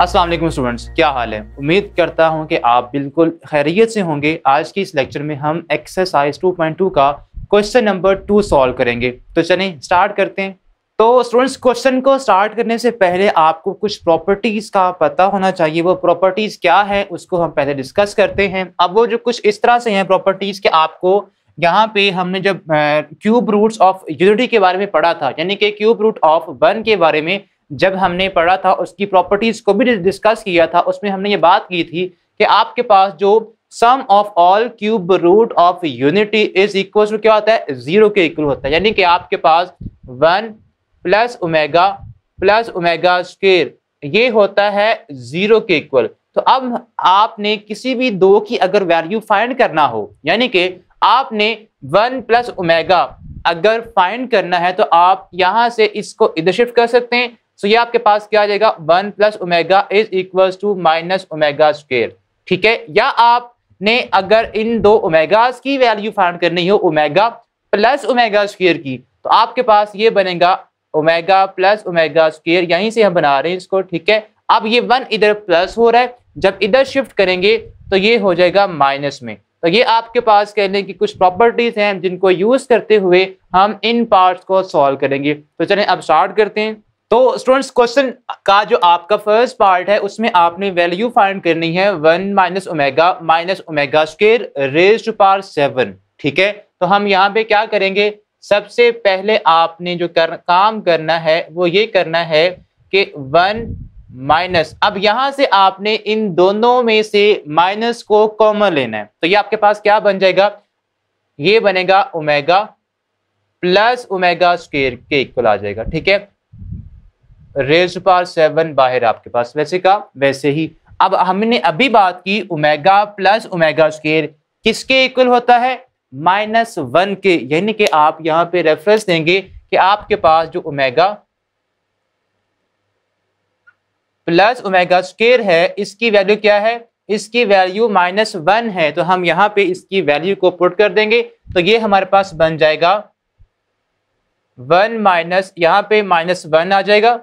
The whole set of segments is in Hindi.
असलम स्टूडेंट्स क्या हाल है उम्मीद करता हूँ कि आप बिल्कुल खैरियत से होंगे आज की इस लेक्चर में हम एक्सरसाइज 2.2 का क्वेश्चन नंबर टू सॉल्व करेंगे तो चलें स्टार्ट करते हैं तो स्टूडेंट्स क्वेश्चन को स्टार्ट करने से पहले आपको कुछ प्रॉपर्टीज़ का पता होना चाहिए वो प्रॉपर्टीज़ क्या है उसको हम पहले डिस्कस करते हैं अब वो जो कुछ इस तरह से हैं प्रॉपर्टीज़ के आपको यहाँ पे हमने जब क्यूब रूट्स ऑफ यूनिटी के बारे में पढ़ा था यानी कि क्यूब रूट ऑफ वन के बारे में जब हमने पढ़ा था उसकी प्रॉपर्टीज़ को भी डिस्कस किया था उसमें हमने ये बात की थी कि आपके पास जो sum of all cube root of unity is equal to क्या होता है जीरो के इक्वल होता है यानी कि आपके पास one plus omega plus omega square ये होता है जीरो के इक्वल तो अब आपने किसी भी दो की अगर वैल्यू फाइंड करना हो यानी कि आपने वन प्लस उमेगा अगर फाइंड करना है तो आप यहाँ से इसको इधर शिफ्ट कर सकते हैं सो ये आपके पास क्या आ जाएगा one plus omega is equal to minus omega square ठीक है या आपने अगर इन दो ओमेगास की वैल्यू फाइंड करनी हो ओमेगा प्लस ओमेगा स्क्वेयर की तो आपके पास ये बनेगा ओमेगा प्लस ओमेगा स्क्वेयर यहीं से हम बना रहे हैं इसको ठीक है अब ये वन इधर प्लस हो रहा है जब इधर शिफ्ट करेंगे तो ये हो जाएगा माइनस में तो ये आपके पास कहने की कुछ प्रॉपर्टीज हैं जिनको यूज करते हुए हम इन पार्ट्स को सॉल्व करेंगे तो चलें अब स्टार्ट करते हैं तो स्टूडेंट्स क्वेश्चन का जो आपका फर्स्ट पार्ट है उसमें आपने वैल्यू फाइंड करनी है one minus omega minus omega square raise to power seven ठीक है तो हम यहाँ पे क्या करेंगे सबसे पहले आपने जो कर, काम करना है वो ये करना है कि वन माइनस अब यहां से आपने इन दोनों में से माइनस को कॉमन लेना है तो ये आपके पास क्या बन जाएगा ये बनेगा ओमेगा प्लस ओमेगा स्क्र के इक्वल आ जाएगा ठीक है रेज पार सेवन बाहर आपके पास वैसे का वैसे ही अब हमने अभी बात की उमेगा प्लस उमेगा स्केयर किसके इक्वल होता है माइनस वन के यानी कि आप यहां पे रेफरेंस देंगे कि आपके पास जो उमेगा प्लस उमेगा स्केयर है इसकी वैल्यू क्या है इसकी वैल्यू माइनस वन है तो हम यहाँ पे इसकी वैल्यू को पुट कर देंगे तो ये हमारे पास बन जाएगा वन माइनस यहां पे माइनस वन आ जाएगा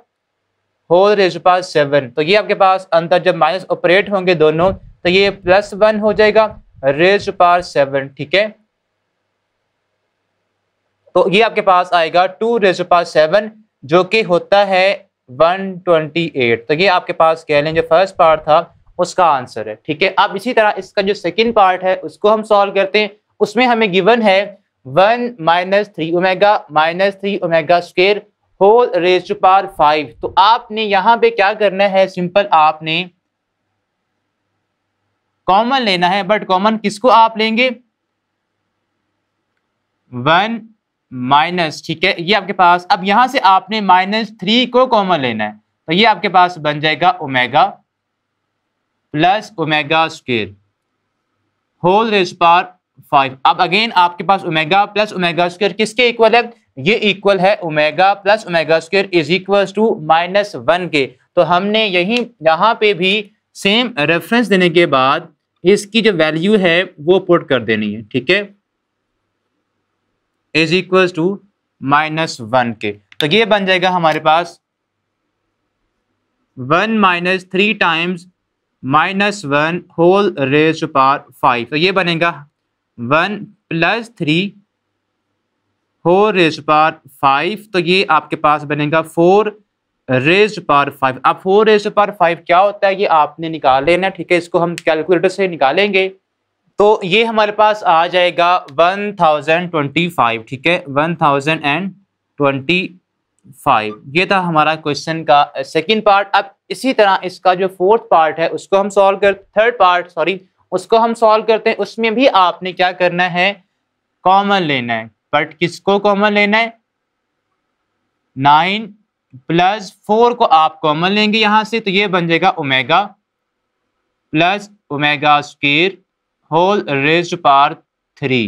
होल रेज सेवन तो ये आपके पास अंतर जब माइनस ऑपरेट होंगे दोनों तो ये प्लस वन हो जाएगा रेज पार सेवन ठीक है तो ये आपके पास आएगा टू रेज टू सेवन जो कि होता है वन ट्वेंटी एट तो ये आपके पास कह लें जो फर्स्ट पार्ट था उसका आंसर है ठीक है अब इसी तरह इसका जो सेकेंड पार्ट है उसको हम सॉल्व करते हैं उसमें हमें गिवन है one minus three omega minus three omega square whole raise to power five तो आपने यहां पे क्या करना है सिंपल आपने कॉमन लेना है बट कॉमन किसको आप लेंगे वन माइनस ठीक है ये आपके पास अब यहां से आपने माइनस थ्री को कॉमन लेना है तो ये आपके पास बन जाएगा omega plus omega square whole raise power five अब अगेन आपके पास ओमेगा प्लस ओमेगा स्क्वायर किसके इक्वल है ये इक्वल है omega plus omega square is equal to minus one के तो हमने यही यहाँ पे भी सेम रेफरेंस देने के बाद इसकी जो वैल्यू है वो पुट कर देनी है ठीक है is equal to minus one के तो ये बन जाएगा हमारे पास one minus three times minus one whole raise power five तो ये बनेगा one plus three four raise power five तो ये आपके पास बनेगा फोर रेज पार फाइव अब फोर रेज पार फाइव क्या होता है ये आपने निकाल लेना ठीक है इसको हम कैलकुलेटर से निकालेंगे तो ये हमारे पास आ जाएगा वन थाउजेंड ट्वेंटी फाइव ठीक है one thousand and twenty five ये था हमारा क्वेश्चन का सेकेंड uh, पार्ट अब इसी तरह इसका जो फोर्थ पार्ट है उसको हम सॉल्व कर थर्ड पार्ट सॉरी उसको हम सॉल्व करते हैं उसमें भी आपने क्या करना है कॉमन लेना है बट किसको कॉमन लेना है नाइन प्लस फोर को आप कॉमन लेंगे यहां से तो ये बन जाएगा omega plus omega square whole raise power three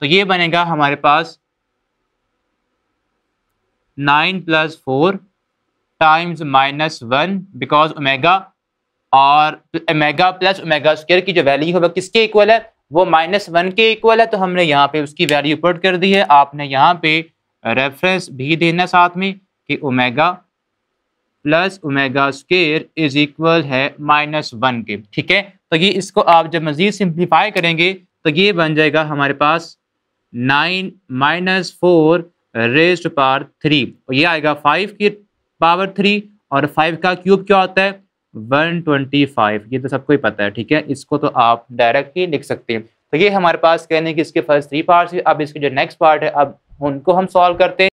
तो ये बनेगा हमारे पास nine plus four times minus one because omega और ओमेगा प्लस ओमेगा स्क्र की जो वैल्यू है वह किसके इक्वल है वो माइनस वन के इक्वल है तो हमने यहाँ पे उसकी वैल्यू पुट कर दी है आपने यहाँ पे रेफरेंस भी देना साथ में कि omega plus omega square is equal है माइनस वन के ठीक है तो ये इसको आप जब मज़ीद सिंप्लीफाई करेंगे तो ये बन जाएगा हमारे पास nine minus four raise power three ये आएगा फाइव की पावर थ्री और फाइव का क्यूब क्या होता है 125 ये तो सबको ही पता है ठीक है इसको तो आप डायरेक्टली लिख सकते हैं तो ये हमारे पास कहने की इसके फर्स्ट थ्री पार्ट्स अब इसके जो नेक्स्ट पार्ट है अब उनको हम सॉल्व करते हैं